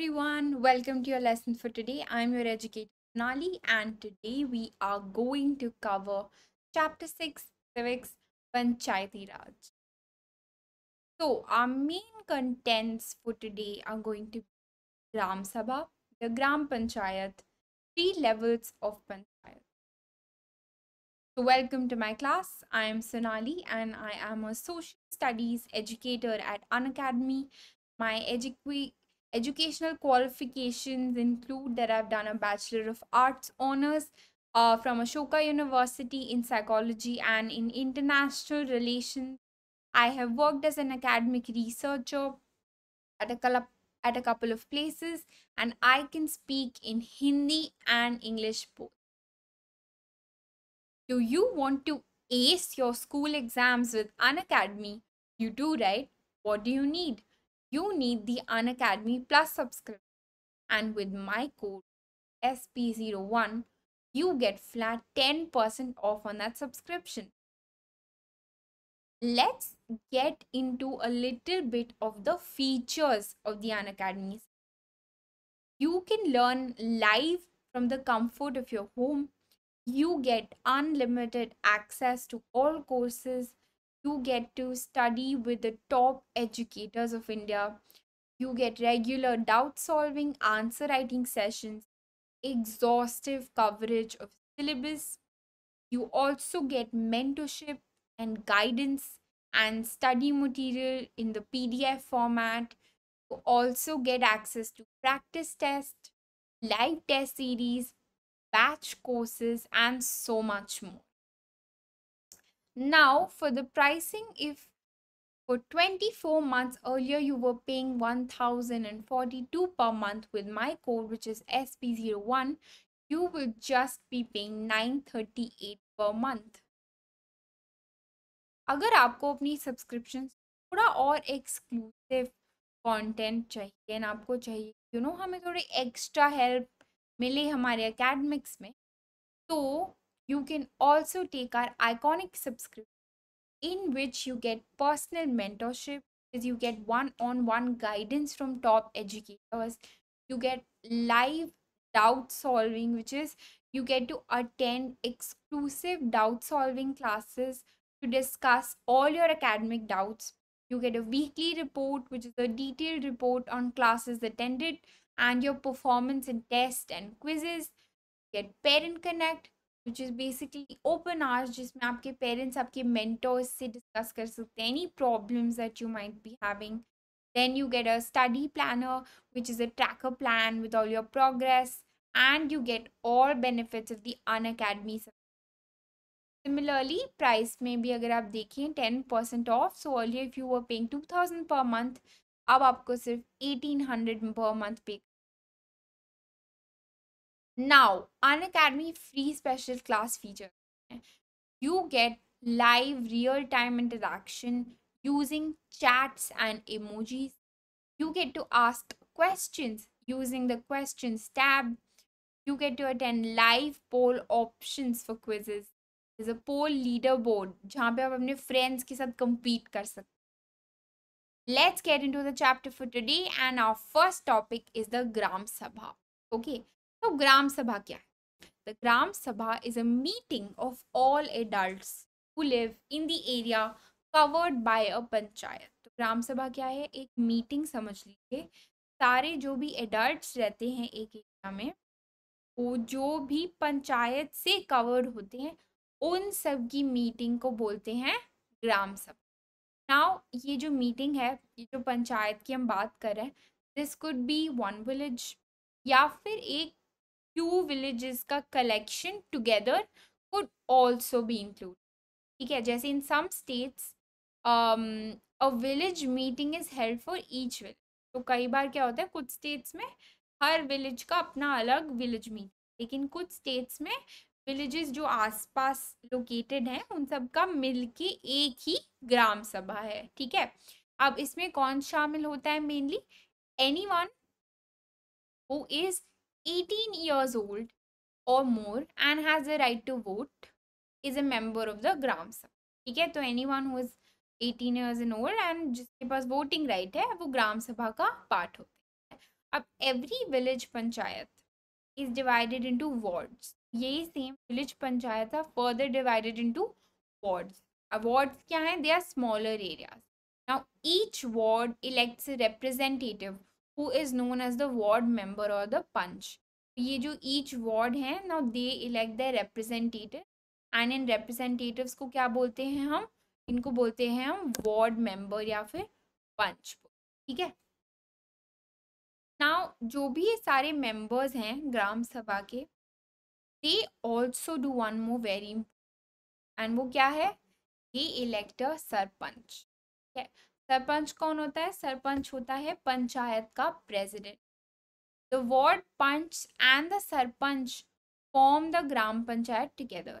everyone, welcome to your lesson for today. I'm your educator Nali and today we are going to cover chapter 6 civics panchayati raj. So our main contents for today are going to be Gram Sabha, the Gram Panchayat, three levels of panchayat. So welcome to my class. I am Sonali and I am a social studies educator at Unacademy. My education Educational qualifications include that I've done a Bachelor of Arts honors uh, from Ashoka University in psychology and in international relations. I have worked as an academic researcher at a, at a couple of places and I can speak in Hindi and English both. Do you want to ace your school exams with an academy? You do, right? What do you need? you need the Unacademy Plus subscription. And with my code SP01, you get flat 10% off on that subscription. Let's get into a little bit of the features of the Unacademy. You can learn live from the comfort of your home. You get unlimited access to all courses you get to study with the top educators of India. You get regular doubt solving, answer writing sessions, exhaustive coverage of syllabus. You also get mentorship and guidance and study material in the PDF format. You also get access to practice tests, live test series, batch courses, and so much more. Now for the pricing, if for 24 months earlier you were paying 1042 per month with my code which is SP01, you will just be paying 938 per month. अगर आपको अपनी subscription थोड़ा और exclusive content चाहिए ना आपको चाहिए you you no know, हमें थोड़ी एक्स्ट्रा हेल्प मिले हमारे एकेडमिक्स में तो you can also take our iconic subscription in which you get personal mentorship because you get one-on-one guidance from top educators. You get live doubt solving, which is you get to attend exclusive doubt solving classes to discuss all your academic doubts. You get a weekly report, which is a detailed report on classes attended and your performance in tests and quizzes. You get Parent Connect, which is basically open hours जिसमें आपके parents आपके mentors से discuss कर सकते any problems that you might be having then you get a study planner which is a tracker plan with all your progress and you get all benefits of the unacademy similarly price में भी अगर आप देखें 10% off so earlier if you were paying 2000 per month अब आपको सिर्फ 1800 per month pay now, Academy free special class feature. You get live real-time interaction using chats and emojis. You get to ask questions using the questions tab. You get to attend live poll options for quizzes. There's a poll leaderboard where you can friends के साथ compete let Let's get into the chapter for today and our first topic is the Gram Sabha. Okay, तो ग्राम सभा क्या है the gram sabha is a meeting of all adults who live in the area covered by a panchayat तो ग्राम सभा क्या है एक meeting समझ लीजिए सारे जो भी एडल्ट्स रहते हैं एक एरिया में वो जो भी पंचायत से कवर्ड होते हैं उन सब की मीटिंग को बोलते हैं ग्राम सभा नाउ ये जो मीटिंग है ये जो पंचायत की हम बात कर रहे हैं this could be one village या फिर एक टू विलेजेस का collection together could also be include ठीक है जैसे in some states a village meeting is held for each village तो कई बार क्या होता है कुछ स्टेट्स में हर विलेज का अपना अलग विलेज मीटिंग लेकिन कुछ स्टेट्स में विलेजेस जो आसपास लोकेटेड हैं उन सब का मिल के एक ही ग्राम सभा है ठीक है अब इसमें कौन शामिल होता है mainly anyone who is 18 years old or more and has the right to vote is a member of the gram sabha ठीक है तो anyone who is eighteen years and old and जिसके पास वोटिंग राइट है वो ग्राम सभा का part होते हैं अब every village panchayat is divided into wards यही सेम विलेज पंचायत था फर्दर डिवाइडेड इनटू वार्ड्स अब वार्ड्स क्या हैं they are smaller areas now each ward elects representative who is known as the ward member और द पंच ये जो ईच वार्ड है ना they elect the representative and in representative को क्या बोलते हैं हम इनको बोलते हैं हम वार्ड मेम्बर या फिर पंच ठीक है ना जो भी सारे मेंबर्स हैं ग्राम सभा के they also do one more very important and वो क्या है they elect a sarpanch sarpanch कौन होता है सरपंच होता है पंचायत का president the ward panch and the sarpanch form the gram panchayat together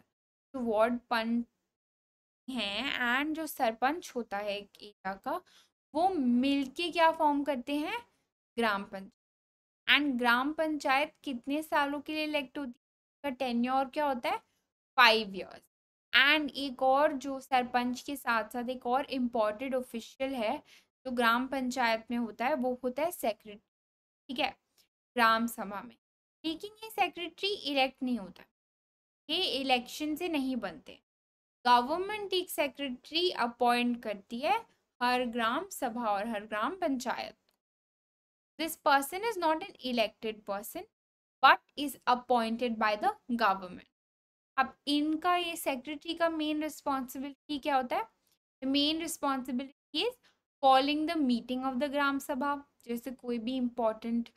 तो वार्ड पंच है एंड जो सरपंच होता है एक एरिया का वो मिलके क्या फॉर्म करते हैं ग्राम पंचायत एंड ग्राम पंचायत कितने सालों के लिए इलेक्ट होती है उसका टेन्योर क्या होता है फाइव ईयर्स एंड एक और जो सरपंच के साथ साथ एक और इम्पोर्टेड ऑफिशियल है जो ग्राम पंचायत में होता है वो होता है सेक्रेटरी ठीक है ग्राम सभा में लेकिन ये सेक्रेटरी इलेक्ट नहीं होता ये इलेक्शन से नहीं बनते गवर्नमेंट एक सेक्रेटरी अपॉइंट करती है हर ग्राम सभा और हर gram panchayat this person is not an elected person but is appointed by the government अब इनका ये सेक्रेटरी का मेन रिस्पॉन्सिबिलिटी क्या होता है main responsibility is calling the meeting of the gram sabha जैसे कोई भी इम्पोर्टेंट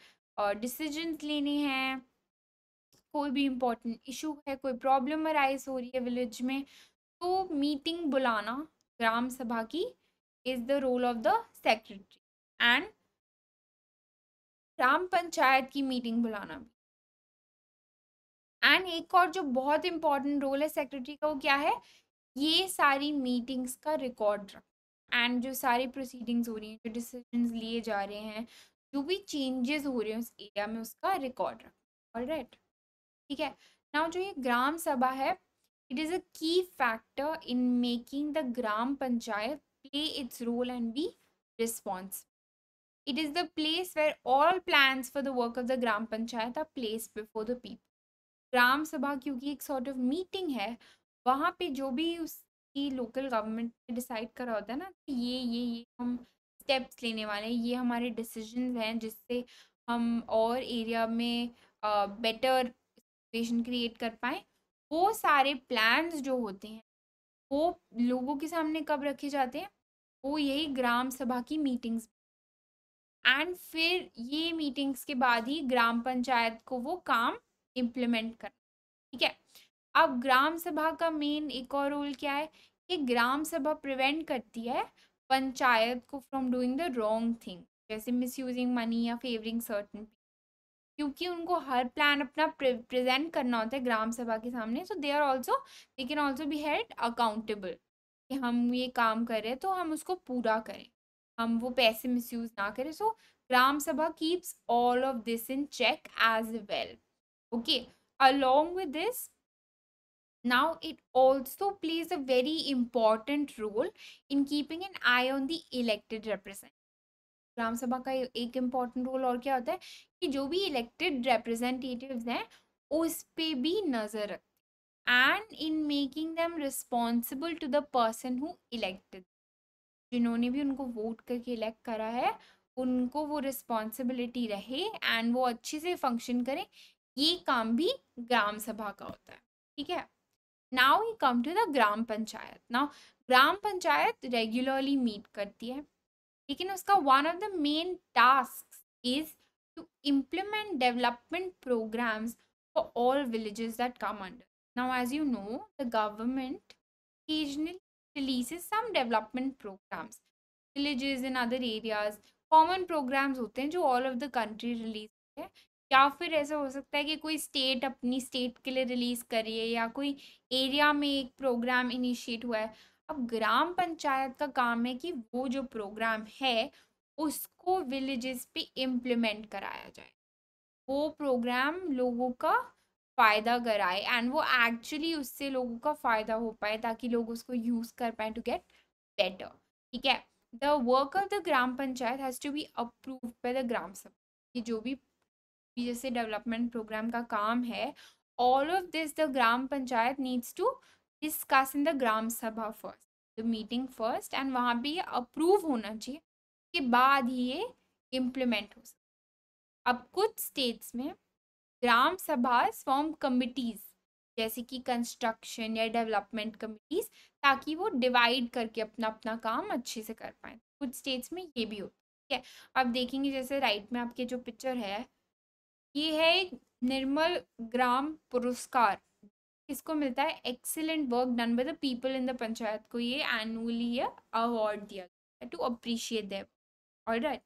डिसीजन uh, लेने हैं कोई भी इम्पोर्टेंट इशू है कोई प्रॉब्लम अराइज हो रही है विलेज में तो मीटिंग बुलाना ग्राम सभा की is the role of the secretary and gram panchayat की मीटिंग बुलाना एंड एक और जो बहुत इंपॉर्टेंट रोल है सेक्रेटरी का वो क्या है ये सारी मीटिंग्स का रिकॉर्ड एंड जो सारी प्रोसीडिंग्स हो रही हैं जो डिसीजन लिए जा रहे हैं जो भी चेंजेस हो रहे हैं उस एरिया में उसका रिकॉर्ड ऑल राइट ठीक है नाउ जो ये ग्राम सभा है it is a key factor in making the gram panchayat play its role and be response it is the place where all plan for the work of the gram panchayat are place before the people gram sabha क्योंकि एक sort of meeting है वहाँ पे जो भी उसकी local government ने decide करा होता है ना कि ये ये ये हम स्टेप्स लेने वाले हैं ये हमारे डिसीजन हैं जिससे हम और एरिया में बेटर सिचुएशन क्रिएट कर पाए वो सारे प्लान्स जो होते हैं वो लोगों के सामने कब रखे जाते हैं वो यही ग्राम सभा की मीटिंग्स एंड फिर ये मीटिंग्स के बाद ही ग्राम पंचायत को वो काम इम्प्लीमेंट करना ठीक है अब ग्राम सभा का मेन एक और रोल क्या है कि ग्राम सभा प्रिवेंट करती है पंचायत को from doing the wrong thing जैसे मिस यूजिंग मनी या फेवरिंग सर्टन क्योंकि उनको हर प्लान अपना प्रेजेंट करना होता है ग्राम सभा के सामने so they are also they can also be held accountable कि हम ये काम कर रहे हैं तो हम उसको पूरा करें हम वो पैसे मिसयूज ना करें so gram sabha keeps all of this in check as well okay along with this now it also plays a very important role in keeping an eye on the elected representative gram sabha का एक इम्पॉर्टेंट रोल और क्या होता है कि जो भी elected representative हैं उस पे भी नज़र रखते and in making them responsible to the person who elected जिन्होंने भी उनको वोट करके इलेक्ट करा है उनको वो रिस्पॉन्सिबिलिटी रहे एंड वो अच्छे से फंक्शन करें ये काम भी ग्राम सभा का होता है ठीक है now you come to the gram panchayat now gram panchayat regularly meet करती है लेकिन उसका one of the main task is to implement development programmes for all villages that come under now as you know the government releases some development programmes villages in other areas common programmes होते हैं जो all of the country release होते हैं या फिर ऐसा हो सकता है कि कोई स्टेट अपनी स्टेट के लिए रिलीज़ करिए या कोई एरिया में एक प्रोग्राम इनिशिएट हुआ है अब ग्राम पंचायत का काम है कि वो जो प्रोग्राम है उसको विलेजेस पे इम्प्लीमेंट कराया जाए वो प्रोग्राम लोगों का फ़ायदा कराए एंड वो एक्चुअली उससे लोगों का फ़ायदा हो पाए ताकि लोग उसको यूज़ कर पाए टू गेट बेटर ठीक है the work of the gram panchayat has to be approve by the gram sabha ये जो भी जैसे डेवलपमेंट प्रोग्राम का काम है all of this the gram panchayat needs to discuss in the gram sabha first the meeting first and वहाँ भी ये अप्रूव होना चाहिए के बाद ही ये इम्प्लीमेंट हो सकता अब कुछ स्टेट्स में ग्राम सभा फॉर्म कमिटीज़ जैसे कि कंस्ट्रक्शन या डेवलपमेंट कमिटीज़ ताकि वो डिवाइड करके अपना अपना काम अच्छे से कर पाए कुछ स्टेट्स में ये भी होता ठीक है अब देखेंगे जैसे राइट में आपके जो पिक्चर है ये है एक निर्मल ग्राम पुरस्कार किसको मिलता है excellent work done by the people in the panchayat को ये एनुअली ये अवार्ड दिया गया टू अप्रिशिएट देम ऑलराइट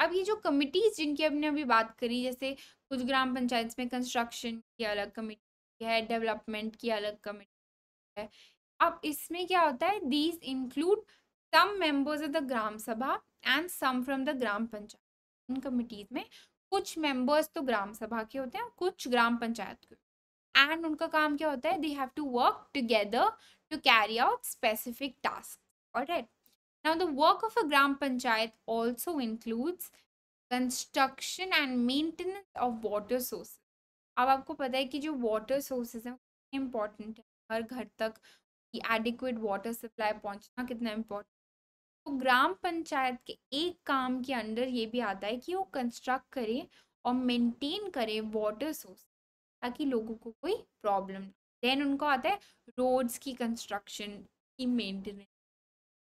अब ये जो कमिटीज जिनकी हमने अभी बात करी जैसे कुछ ग्राम पंचायत में कंस्ट्रक्शन की अलग कमिटी है डेवलपमेंट की अलग कमिटी है अब इसमें क्या होता है these include some members of the gram sabha and some from the gram panchayat in committees में कुछ मेंबर्स तो ग्राम सभा के होते हैं कुछ ग्राम पंचायत के एंड उनका काम क्या होता है they have to work together to carry out specific task alright now the work of a gram panchayat also includes construction and maintenance of water sources अब आपको पता है कि जो वाटर सोर्सेज हैं इम्पॉर्टेंट है हर घर तक एडिक्वेट वाटर सप्लाई पहुंचना कितना इम्पोर्टेंट तो ग्राम पंचायत के एक काम के अंडर ये भी आता है कि वो कंस्ट्रक्ट करें और मेंटेन करें वाटर सोर्स ताकि लोगों को कोई प्रॉब्लम देन उनको आता है रोड्स की कंस्ट्रक्शन की मेंटेनेंस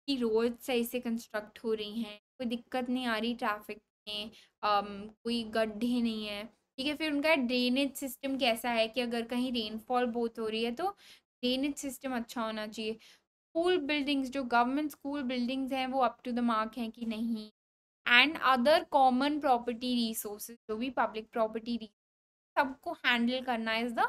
कि रोड सही से कंस्ट्रक्ट हो रही हैं कोई दिक्कत नहीं आ रही ट्रैफिक में um, कोई गड्ढे नहीं है ठीक है फिर उनका ड्रेनेज सिस्टम कैसा है कि अगर कहीं रेनफॉल बहुत हो रही है तो ड्रेनेज सिस्टम अच्छा होना चाहिए स्कूल बिल्डिंग्स जो गवर्नमेंट स्कूल बिल्डिंग्स हैं वो अप टू द मार्क हैं कि नहीं and other common property resource जो भी पब्लिक प्रॉपर्टी सबको हैंडल करना is the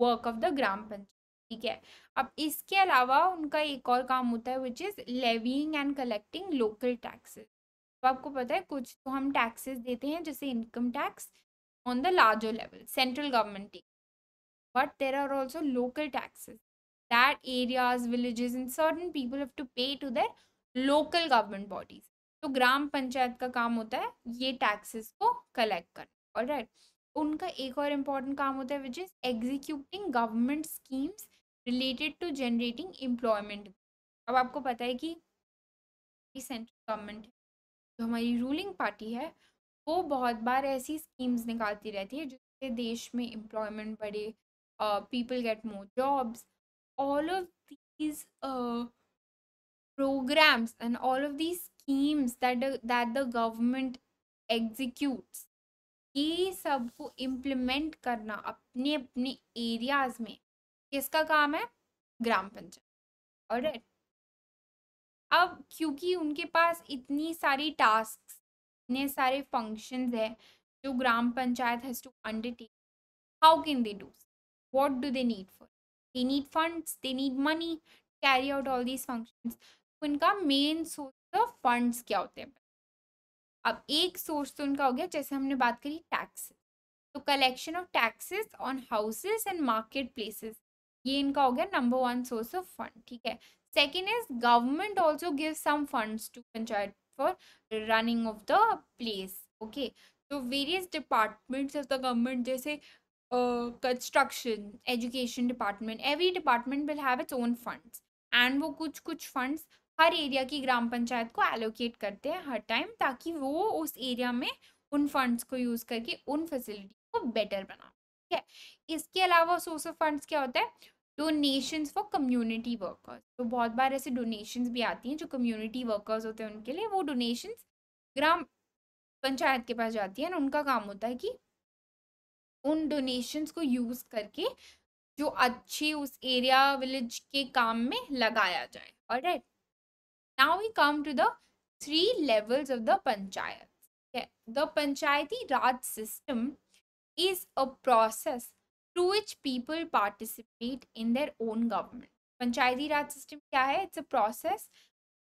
work of the gram panchayat ठीक है अब इसके अलावा उनका एक और काम होता है which is levying and collecting local taxes तो आपको पता है कुछ तो हम टैक्सेस देते हैं जैसे income tax on the larger level central government but there are also local taxes that areas, villages, and certain people have to pay to their local government bodies. तो ग्राम पंचायत का काम होता है ये टैक्सेस को कलेक्ट करना और राइट उनका एक और इम्पॉर्टेंट काम होता है which is executing government schemes related to generating employment अब आपको पता है कि सेंट्रल गवर्नमेंट जो हमारी रूलिंग पार्टी है वो बहुत बार ऐसी स्कीम्स निकालती रहती है जिससे देश में एम्प्लॉयमेंट बढ़े people get more jobs all of these uh, programs and all of these schemes that the, that the government executes ये सबको इम्प्लीमेंट करना अपने अपने एरियाज में किसका काम है ग्राम पंचायत और right? अब क्योंकि उनके पास इतनी सारी टास्क इतने सारे फंक्शन है जो gram panchayat has to undertake how can they do what do they need for they need funds they need money carry out all these functions तो उनका मेन सोर्स ऑफ फंड्स क्या होते हैं अब एक सोर्स तो उनका हो गया जैसे हमने बात करी टैक्स तो collection of taxes on houses and market places ये इनका हो गया number one source of fund ठीक है second is government also give some funds to panchayat for running of the place okay तो various departments of the government जैसे construction education department every department will have its own funds and वो कुछ कुछ funds हर area की ग्राम पंचायत को allocate करते हैं हर time ताकि वो उस एरिया में उन फंड्स को यूज़ करके उन फैसिलिटी को बेटर बना ठीक है इसके अलावा सोर्स ऑफ फंड्स क्या होता है डोनेशंस फॉर कम्युनिटी वर्कर्स तो बहुत बार ऐसे डोनेशंस भी आती हैं जो कम्युनिटी वर्कर्स होते हैं उनके लिए वो डोनेशंस ग्राम पंचायत के पास जाती है और उनका काम होता है कि उन डोनेशंस को यूज़ करके जो अच्छी उस एरिया विलेज के काम में लगाया जाए और right now we come to the three levels of the panchayat the panchayati raj system is a process to which people participate in their own government panchayati raj system क्या है it's a process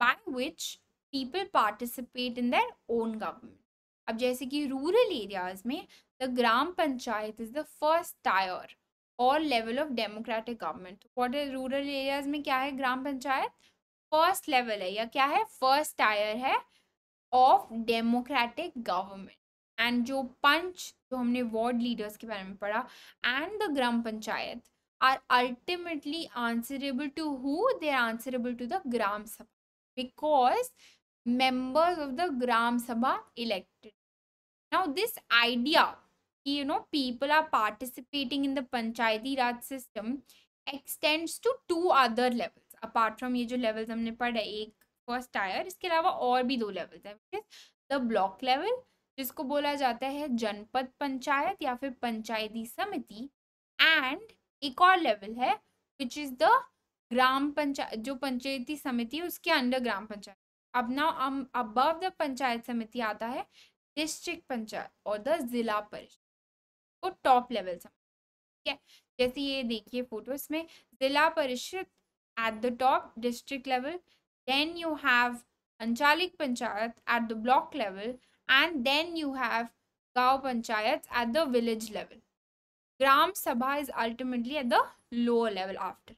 by which people participate in their own government अब जैसे कि rural areas में the gram panchayat is the first tier और level of democratic government what rural areas में क्या है ग्राम पंचायत फर्स्ट लेवल है या क्या है फर्स्ट टायर है ऑफ डेमोक्रेटिक गवर्नमेंट एंड जो पंच जो हमने वार्ड लीडर्स के बारे में पढ़ा and the gram panchayat are ultimately answerable to who they are answerable to the gram sabha because members of the Gram Sabha elected. Now, this idea, you know, people are participating in the Panchayati Raj system extends to two other levels. Apart from ये जो levels हमने पढ़ा एक first आया इसके अलावा और भी दो levels हैं which is the block level जिसको बोला जाता है जनपद पंचायत या फिर पंचायती समिति एंड एक और लेवल है which is the gram panchayat जो पंचायती समिति है उसके अंडर ग्राम पंचायत अब ना हम अबव द पंचायत समिति आता है डिस्ट्रिक्ट पंचायत और द जिला परिषद को टॉप लेवल ठीक है जैसे ये देखिए फोटो इसमें zila parishad at the top district level then you have anchalik panchayat at the block level and then you have gaon panchayat at the village level gram sabha is ultimately at the lower level after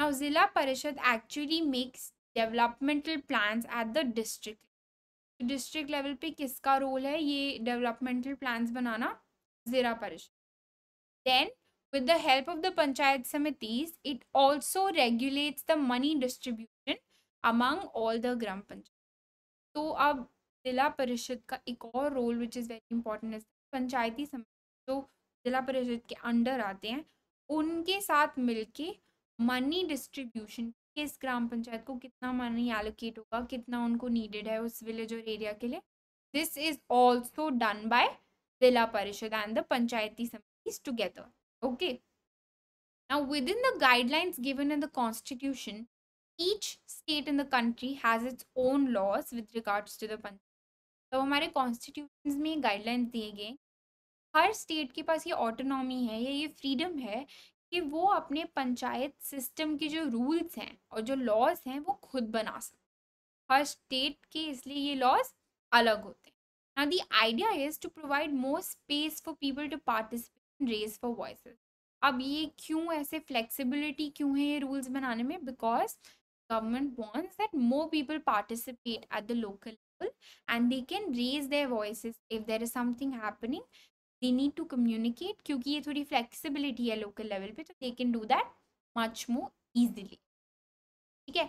now zila parishad actually makes developmental plan at the district district level पे किसका role है ये developmental plan बनाना zila parishad then with the help of the panchayat samitis it also regulates the money distribution among all the gram panchayat तो अब जिला परिषद का एक और role which is very important है पंचायती समिति जो जिला परिषद के अंडर आते हैं उनके साथ मिलके मनी डिस्ट्रीब्यूशन किस ग्राम पंचायत को कितना मनी एलोकेट होगा कितना उनको नीडेड है उस विलेज और एरिया के लिए this is also done by zila parishad and the panchayati samiti together okay now within the guidelines given in the constitution each state in the country has its own laws with regards to the panchayat तो हमारे constitution में guidelines दिए गए हर state के पास ये autonomy है या ये फ्रीडम है कि वो अपने पंचायत सिस्टम के जो रूल्स हैं और जो लॉज हैं वो खुद बना सकते हर स्टेट के इसलिए ये लॉज अलग होते हैं ना the idea is to provide more space for people to participate in race for voice अब ये क्यों ऐसे फ्लेक्सिबिलिटी क्यों है ये रूल्स बनाने में because government wants that more people participate at the local and they can raise their voice if there is something happening they need to communicate क्योंकि ये थोड़ी फ्लेक्सिबिलिटी है लोकल लेवल पे तो they can do that much more easily ठीक है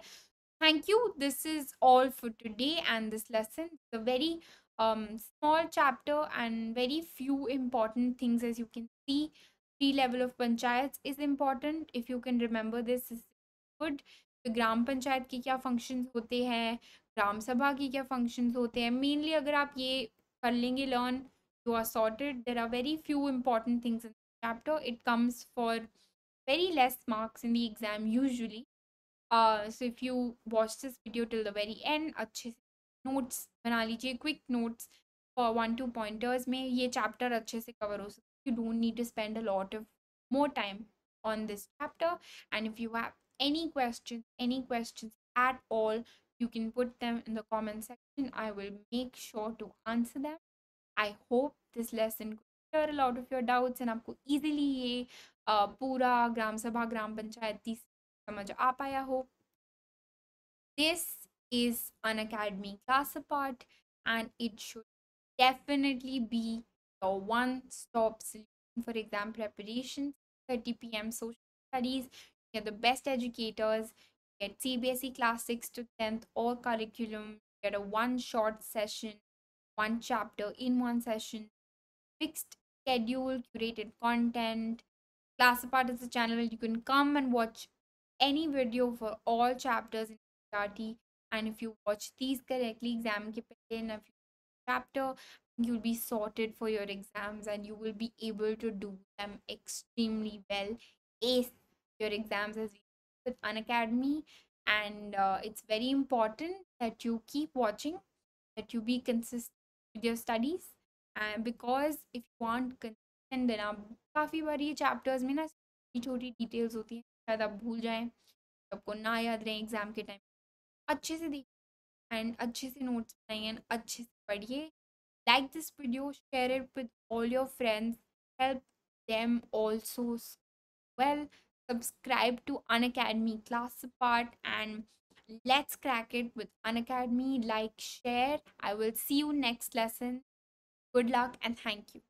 thank you this is all for today and this lesson it's a very um, small chapter and very few important things as you can see three level of panchayats is important if you can remember this is good तो ग्राम पंचायत के क्या functions होते हैं ग्राम सभा के क्या functions होते हैं mainly अगर आप ये कर लेंगे learn you are sorted there are very few important things in the chapter it comes for very less marks in the exam usually uh so if you watch this video till the very end notes बना लीजिए quick notes for one two pointers में ये chapter cover you don't need to spend a lot of more time on this chapter and if you have any questions any questions at all you can put them in the comment section i will make sure to answer them I hope this lesson clear lot of your doubts and आपको easily ये पूरा ग्राम सभा ग्राम पंचायत तीस समझ आ पाया हो this is Unacademy class part and it should definitely be your one stop solution for exam preparation 30 pm social studies you get the best educators you get cbse class 6 to 10th all curriculum you get a one short session one chapter in one session, fixed schedule, curated content. Class Apart is a channel where you can come and watch any video for all chapters in CRT. And if you watch these correctly, exam ke in a chapter, you'll be sorted for your exams and you will be able to do them extremely well. Ace your exams as we with Unacademy. And uh, it's very important that you keep watching, that you be consistent with your studies and because if you want consistent देना काफ़ी बार ये chapters में ना छोटी छोटी details होती हैं शायद आप भूल जाएं आपको ना याद रहें एग्ज़ाम के टाइम अच्छे से देखिए एंड अच्छे से नोट्स बनाइए एंड अच्छे से पढ़िए like this video share it with all your friends help them also well subscribe to Unacademy class part and let's crack it with Unacademy. Like, share. I will see you next lesson. Good luck and thank you.